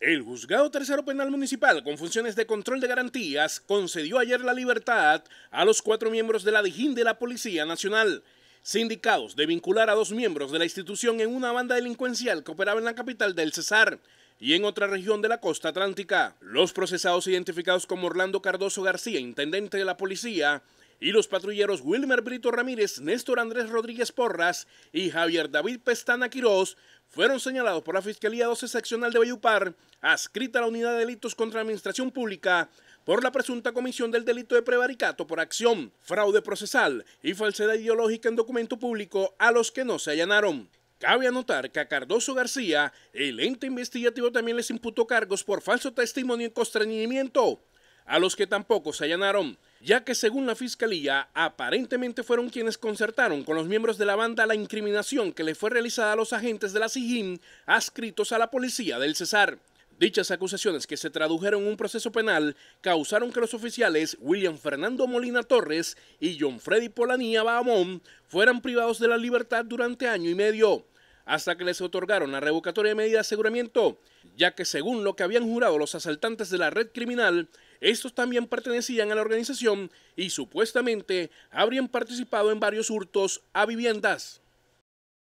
El juzgado tercero penal municipal con funciones de control de garantías concedió ayer la libertad a los cuatro miembros de la Dijín de la Policía Nacional, sindicados de vincular a dos miembros de la institución en una banda delincuencial que operaba en la capital del Cesar y en otra región de la costa atlántica. Los procesados identificados como Orlando Cardoso García, intendente de la policía, y los patrulleros Wilmer Brito Ramírez, Néstor Andrés Rodríguez Porras y Javier David Pestana Quirós fueron señalados por la Fiscalía 12 Seccional de Bayupar, adscrita a la Unidad de Delitos contra la Administración Pública, por la presunta comisión del delito de prevaricato por acción, fraude procesal y falsedad ideológica en documento público a los que no se allanaron. Cabe anotar que a Cardoso García, el ente investigativo también les imputó cargos por falso testimonio y constreñimiento, a los que tampoco se allanaron ya que según la fiscalía, aparentemente fueron quienes concertaron con los miembros de la banda la incriminación que le fue realizada a los agentes de la SIGIM adscritos a la policía del Cesar. Dichas acusaciones, que se tradujeron en un proceso penal, causaron que los oficiales William Fernando Molina Torres y John Freddy Polanía Bahamón fueran privados de la libertad durante año y medio, hasta que les otorgaron la revocatoria de medida de aseguramiento ya que según lo que habían jurado los asaltantes de la red criminal, estos también pertenecían a la organización y supuestamente habrían participado en varios hurtos a viviendas.